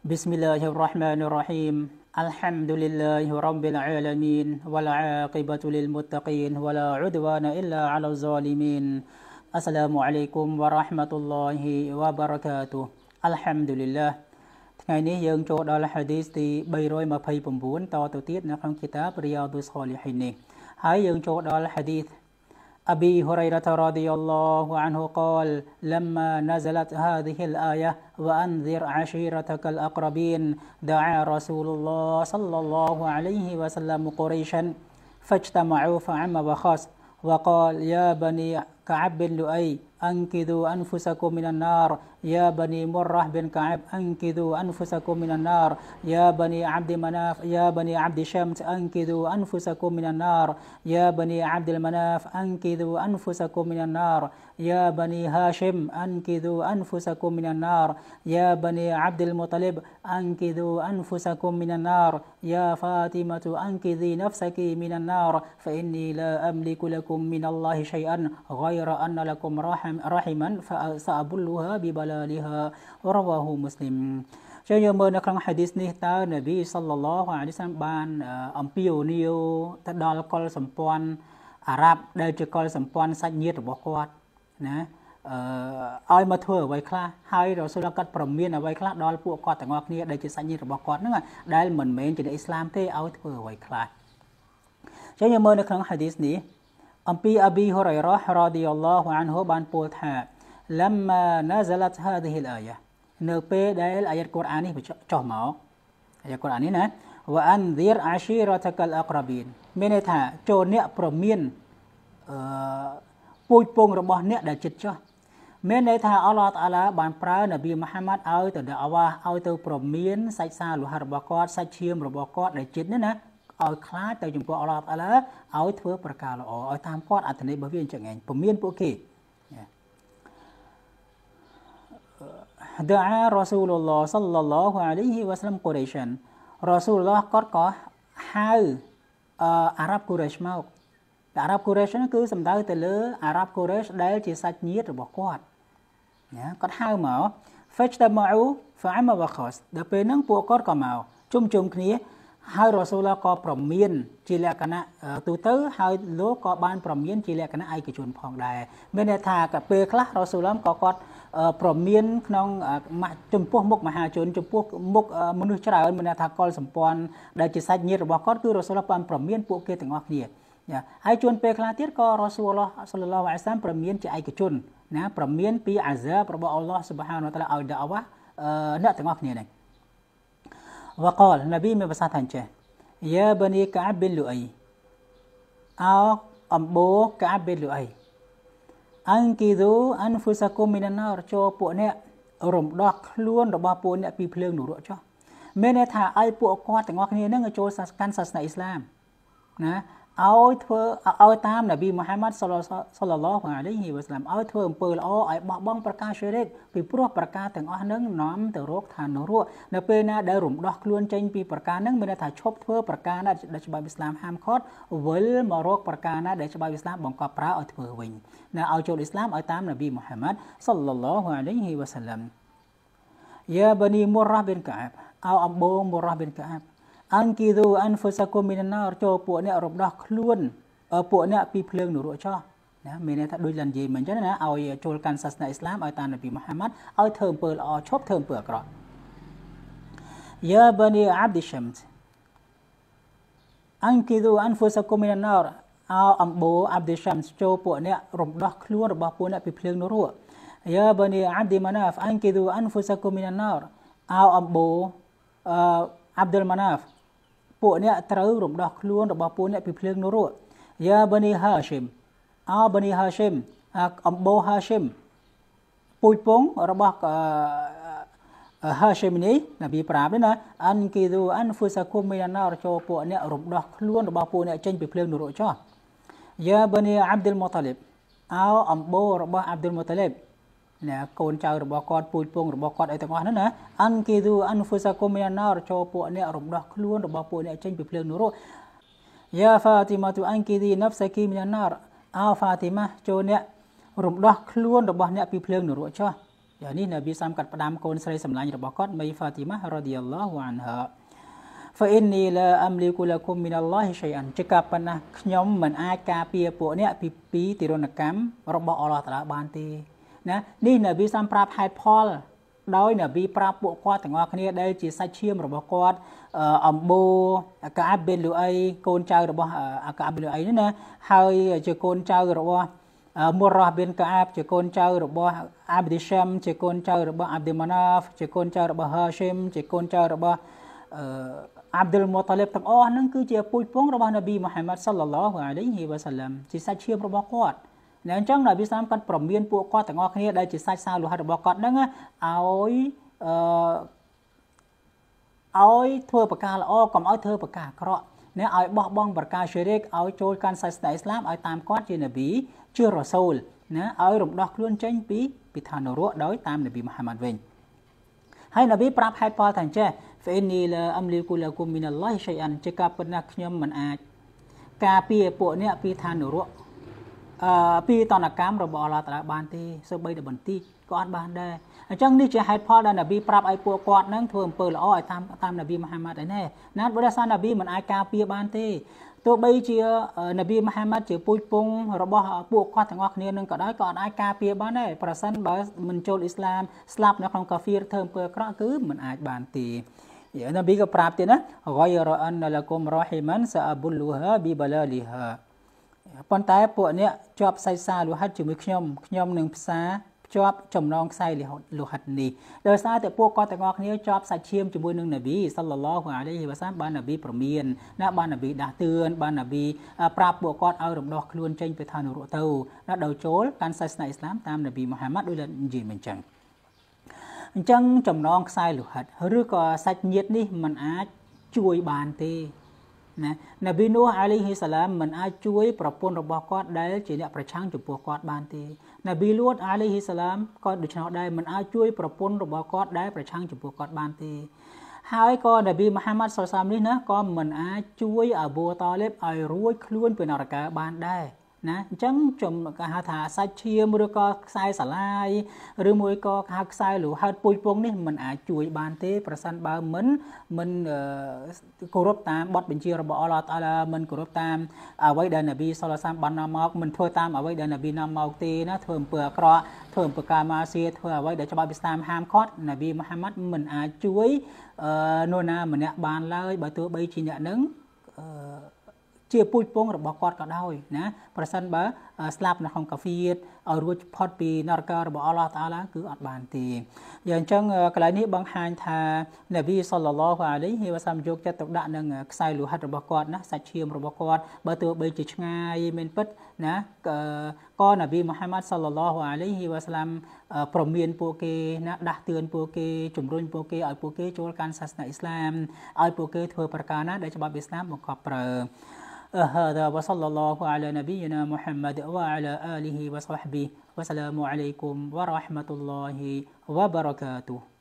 بسم الله الرحمن الرحيم الحمد لله رب العالمين والعاقبة للمتقين ولا عدوان إلا على الظالمين السلام عليكم ورحمة الله وبركاته الحمد لله ថ្ងៃនេះយើងចូលដល់ hadith ទី329តទៅទៀតនៅក្នុងគីតាបរិយោទុសខលីហ៊ីននេះហើយយើងចូលដល់ hadith أبي هريرة رضي الله عنه قال لما نزلت هذه الآية وأنذر عشيرتك الأقربين دعا رسول الله صلى الله عليه وسلم قريشا فاجتمعوا فعم وخاص وقال يا بني كعب بن لؤي أنقذوا أنفسكم من النار يا بني مرة بن كعب أنقذوا أنفسكم من النار يا بني عبد مناف يا بني عبد شمت أنقذوا أنفسكم من النار يا بني عبد المناف أنقذوا أنفسكم من النار يا بني هاشم أنكذوا أنفسكم من النار يا بني عبد المطلب أنكذوا أنفسكم من النار يا فاطمة أنكذي نفسك من النار فإني لا أملك لكم من الله شيئا غير أن لكم رحم رحما فسأبلها ببلالها رواه مسلم ជាយើងមើលនៅក្នុងហាឌីសនេះតើនប៊ីសល្លឡោះអាឡៃសាំបានអំពាវនាវទៅដល់កុលសម្ព័ន្ធអារ៉ាប់ដែលជាកុលសម្ព័ន្ធសាច់ញាតិរបស់គាត់ណាអឺឲ្យមកធ្វើអ្វីខ្លះហើយរ៉ូសូលគាត់ប្រមានអ្វីខ្លះដល់ពួកគាត់ទាំងអស់គ្នាដែលជាសាច់ញាតិរបស់គាត់ហ្នឹងដែលមិនមែនជាអ៊ីស្លាមទេឲ្យធ្វើអ្វីខ្លះចឹងយើងមើលនៅក្នុងហាឌីសនេះអំពីអប៊ីហូរ៉ៃរ៉ារ៉ាឌីយ៉ាឡោះអានហូបានពោលថា لما نزلت هذه الآية នៅពេលដែលអាយ៉ាតកូរ៉ាននេះចុះមកអាយ៉ាតកូរ៉ាននេះណា وأنذر عشيرتك الأقربين មានន័យថាចូលអ្នកប្រមានអឺពូជពងរបស់អ្នកដែលចិត្តចោះមានន័យថាអល់ឡោះតាឡាបានប្រើនប៊ីមហាម៉ាត់ឲ្យទៅដល់អាវ៉ាឲ្យទៅប្រមានសាច់សាលោហៈរបស់គាត់សាច់ឈាមរបស់គាត់ដែលចិត្តនេះណាឲ្យខ្លាចទៅចំពោះអល់ឡោះតាឡាឲ្យធ្វើប្រការល្អឲ្យតាមគាត់អត្ថន័យរបស់វាអញ្ចឹងឯងប្រមានពួកគេដអារ៉ាស៊ូលឡោះសល្លឡោះអាឡៃហ៊ីវ៉ាសឡាំកូរ៉េសិនរ៉ាស៊ូលឡោះគាត់ក៏ហៅអារ៉ាប់កូរ៉េសមកអារ៉ាប់កូរ៉េសហ្នឹងគឺសំដៅទៅលើអារ៉ាប់កូរ៉េសដែលជាសាច់ញាតិរបស់គាត់ណាគាត់ហៅមក fajtama'u fa'ama wa khas ដល់ពេលហ្នឹងពួកគាត់ក៏មកជុំជុំគ្នាហើយរ៉ូសូលក៏ប្រមានជាលក្ខណៈទូទៅហើយលោកក៏បានប្រមានជាលក្ខណៈឯកជនផងដែរមានន័យថាកាពេលខ្លះរ៉ូសូលក៏គាត់ប្រមានក្នុងចំពោះមុខមហាជន ចំពោះមុខមនុស្សច្រើនមានន័យថាកុលសម្ព័ន្ធដែលជាសាច់ញាតិរបស់គាត់គឺរ៉ូសូលបានប្រមានពួកគេទាំងអស់គ្នាហើយជួនពេលខ្លះទៀតក៏រ៉ាស៊ូឡោះសល្លឡោះអាសាមប្រមានជាឯកជនណាប្រមានពីអាសាបរបស់អល់ឡោះស៊ុបហានវតាឡាឲ្យដាក់អវ៉ាអ្នកទាំងអស់គ្នានេះវកលនប៊ីមានប្រសាសន៍ថាអញ្ចេះយ៉ាបនីកាប៊ីលលូអីអោអំបូកាប៊ីលលូអីអង្គីឌូអានហ្វូសាគុមមីណារចូលពួកអ្នករំដោះខ្លួន របស់ពួកអ្នក ពីភ្លើងនរកចុះមានន័យថាឲ្យពួកគាត់ទាំងអស់គ្នានឹងចូលកាន់សាសនាអ៊ីស្លាមណាឲ្យធ្វើឲ្យតាមនប៊ីមូហាម៉ាត់សល្លឡោះអាឡៃហ៊ីវ៉ាសាឡាមឲ្យធ្វើអំពើល្អឲ្យបោះបង់ប្រការឈិរិកពីព្រោះប្រការទាំងអស់នឹងនាំទៅរកឋាននរកនៅពេលណាដែលរំដោះខ្លួនចេញពីប្រការនឹងមានថាឈប់ធ្វើប្រការណាដែលច្បាប់អ៊ីស្លាមហាមឃាត់វិលមករកប្រការណាដែលច្បាប់អ៊ីស្លាមបង្កប់ប្រើឲ្យធ្វើវិញណាឲ្យចូលអ៊ីស្លាមឲ្យតាមនប៊ីមូហាម៉ាត់សល្លឡោះអាឡៃហ៊ីវ៉ាសាឡាមយ៉ាបានីមូរ៉ាប៊ីនកាអាប់អោអំបូមូរ៉ាប៊ីនកាអាប់អង្គីឌូអានហ្វូសាកូមីណារចូលពួកអ្នករំដោះខ្លួនពួកអ្នកពីភ្លើងនរកចោះណាមានន័យថាដូចលាននិយាយមិនអញ្ចឹងណាឲ្យចូលកាន់សាសនាអ៊ីស្លាមឲ្យតាមនប៊ីមូហាម៉ាត់ឲ្យធ្វើអំពើល្អឈប់ធ្វើអំពើអាក្រក់យ៉ាបានីអាប់ឌីសាំតអង្គីឌូអានហ្វូសាកូមីណារអោអំបូអាប់ឌីសាំចូលពួកអ្នករំដោះខ្លួនរបស់ពួកអ្នកពីភ្លើងនរកយ៉ាបានីអាប់ឌីម៉ាណាហ្វអង្គីឌូអានហ្វូសាកូមីណារអោអំបូអាប់ឌុលម៉ាណាហ្វពួកអ្នកត្រូវរំដោះខ្លួនរបស់ពួកអ្នកពីភ្លើងនរកយ៉ាបានីហាឈីមអាបានីហាឈីមអំបូហាឈីមពូជពងរបស់ហាឈីមនេះនប៊ីប្រាប់ណាអានគីឌូអានហ្វូសាគុមមីណារចូលពួកអ្នករំដោះខ្លួនរបស់ពួកអ្នកចេញពីភ្លើងនរកចោះយ៉ាបានីអាប់ឌុលមូតាលីបអោអំបូរបស់អាប់ឌុលមូតាលីបណាកូនចៅរបស់គាត់ពូជពងរបស់គាត់អីទាំងអស់ហ្នឹងណាអានគីឌូអានហ្វូសាកូមីណារចូលពួកអ្នករំដោះខ្លួនរបស់ពួកអ្នកចេញពីភ្លើងនរកយ៉ាហ្វាទីម៉ាទូអានគីឌីណាប់សាគីមីណារអោហ្វាទីម៉ាចូលអ្នករំដោះខ្លួនរបស់អ្នកពីភ្លើងនរកចោះយ៉ាងនេះនប៊ីសាមកាត់ផ្ដាំកូនស្រីសម្លាញ់របស់គាត់មីហ្វាទីម៉ារ៉ាឌីយ៉ាឡោះអានហា فإني لا أملك لكم من الله شيئا ជាការប៉ុណ្ណាខ្ញុំមិនអាចការពារពួកអ្នកពីពីទិរណកម្មរបស់អល់ឡោះតាឡាបានទេណានេះនប៊ីសំប្រាប់ហេតុផល ដោយនប៊ីប្រាប់ពួកគាត់ទាំងអស់គ្នា ដែលជាសាច់ឈាមរបស់គាត់អំបូអាកាបេលូអីកូនចៅរបស់អាកាបេលូអីណាហើយជាកូនចៅរបស់មរ៉ាប៊ីនកាបជាកូនចៅរបស់អាប់ឌីសាំជាកូនចៅរបស់អាប់ឌីម៉ាណាហ្វជាកូនចៅរបស់ហាស៊ីមជាកូនចៅរបស់អាប់ឌុលមូតាលីបទាំងអស់ហ្នឹងគឺជាពូជពងរបស់នប៊ីមូហាម៉ាត់សល្លឡោះអាឡៃហ៊ីវ៉ាសាឡាំជាសាច់ឈាមរបស់គាត់ណាអញ្ចឹងនប៊ីសាមគាត់ប្រមានពួកគាត់ទាំងអស់គ្នាដែលជាសាច់សាលោហិតរបស់គាត់ហ្នឹងឲ្យអឺឲ្យធ្វើប្រការល្អកុំឲ្យធ្វើប្រការអាក្រក់ណាឲ្យបោះបង់ប្រការឈិរិកឲ្យចូលកាន់សាសនាអ៊ីស្លាមឲ្យតាមគាត់ជានប៊ីជារ៉ាសូលណាឲ្យរំដោះខ្លួនចេញពីពីឋាននរកដោយតាមនប៊ីមហាម៉ាត់វិញហើយនប៊ីប្រាប់ហេតុផលថាអញ្ចេះ فإني لا أملك لكم من الله شيئا ជាការពិតណាស់ខ្ញុំមិនអាច ការពារពួកអ្នកពីឋាននរកអឺពីតនកម្មរបស់អល់ឡោះតាឡាបានទេសូម្បីតែបន្តិចក៏អត់បានដែរអញ្ចឹងនេះជាហេតុផលដែលនប៊ីប្រាប់ឲ្យពួកគាត់នឹងធ្វើអំពើល្អឲ្យតាមតាមនប៊ីមហាម៉ាត់ឯណេះណាត់បើថានប៊ីមិនអាចការពារបានទេទោះបីជានប៊ីមហាម៉ាត់ជាពូជពងរបស់ពួកគាត់ទាំងអស់គ្នានឹងក៏ដោយក៏អត់អាចការពារបានដែរប្រសិនបើមិនចូលអ៊ីស្លាមស្លាប់នៅក្នុងកាហ្វៀរធ្វើអំពើអាក្រក់គឺមិនអាចបានទេនប៊ីក៏ប្រាប់ទៀតណារយរអានលកុមរ៉ហ៊ីម៉ាន់សាអបុលលូហាប៊ីបឡាលីហាប៉ុន្តែពួកអ្នកជាប់ខ្សែសារលោហិតជាមួយខ្ញុំខ្ញុំនឹងផ្សារភ្ជាប់ចំណងខ្សែលោហិតនេះដោយសារតែពួកគាត់ទាំងអស់គ្នាជាប់សាច់ឈាមជាមួយនឹងនាប៊ីសាឡឡោះអាឡៃហ៊ីវ៉ាសាមបាននាប៊ីប្រមានណាបាននាប៊ីដាស់តឿនបាននាប៊ីប្រាប់ពួកគាត់ឲ្យរំដោះខ្លួនចេញពីឋាននរកទៅណាដោយចូលកាន់សាសនាអ៊ីស្លាមតាមនាប៊ីមូហាម៉ាត់ដូចនិយាយមិនចឹងអញ្ចឹងចំណងខ្សែលោហិតឬក៏សាច់ញាតិនេះมันអាចជួយបានទេណានប៊ីនូអាលីហ៊ីសាឡាមមិនអាចជួយប្រពន្ធរបស់គាត់ដែលជាអ្នកប្រឆាំងចំពោះគាត់បានទេនប៊ីលួតអាលីហ៊ីសាឡាមក៏ដូច្នោះដែរមិនអាចជួយប្រពន្ធរបស់គាត់ដែលប្រឆាំងចំពោះគាត់បានទេហើយក៏នប៊ីមហាម៉ាត់សរសាមនេះណាក៏មិនអាចជួយអបូតាលីបឲ្យរួចខ្លួនពីនរកបានដែរណាអញ្ចឹងចំគេហៅថាសាច់ឈាមឬក៏ខ្សែសាឡាយឬមួយក៏ហៅខ្សែលោហិតពុយពងនេះมันអាចជួយបានទេ ប្រសិនបើមិនមិនគោរពតាមបទបញ្ជារបស់អល់ឡោះតាឡាមិនគោរពតាម អ្វីដែលនប៊ីសល្លសាមបាននាំមកមិនធ្វើតាមអ្វីដែលនប៊ីនាំមកទេណាធ្វើអំពើអាក្រក់ធ្វើអំពើកាមាសៀធ្វើអ្វីដែលច្បាប់អ៊ីស្លាមហាមឃាត់នប៊ីមូហាម៉ាត់មិនអាចជួយនរណាម្នាក់បានឡើយបើទោះបីជាអ្នកនឹងអឺជាពូជពងរបស់គាត់ក៏ដោយណាប្រសិនបើស្លាប់នៅក្នុងកាហ្វៀតឲ្យរួចផុតពីនរករបស់អល់ឡោះតាឡាគឺអត់បានទេយ៉ាងអញ្ចឹងកន្លែងនេះបង្ហាញថានាប៊ីសល្លឡោះអាឡៃហ៊ីវ៉ាសាំយកចិត្តទុកដាក់នឹងខ្សែលោហិតរបស់គាត់ណាសាច់ឈាមរបស់គាត់បើទោះបីជាឆ្ងាយមានពិតណាក៏នាប៊ីមូហាម៉ាត់សល្លឡោះអាឡៃហ៊ីវ៉ាសាំប្រមាន ពួកគេណាដាស់តឿនពួកគេជំរុញពួកគេឲ្យពួកគេចូលកាន់សាសនាអ៊ីស្លាមឲ្យពួកគេធ្វើប្រការណាដែលច្បាប់អ៊ីស្លាមបង្កប់ប្រើ هذا وصلى الله على نبينا محمد وعلى آله وصحبه والسلام عليكم ورحمة الله وبركاته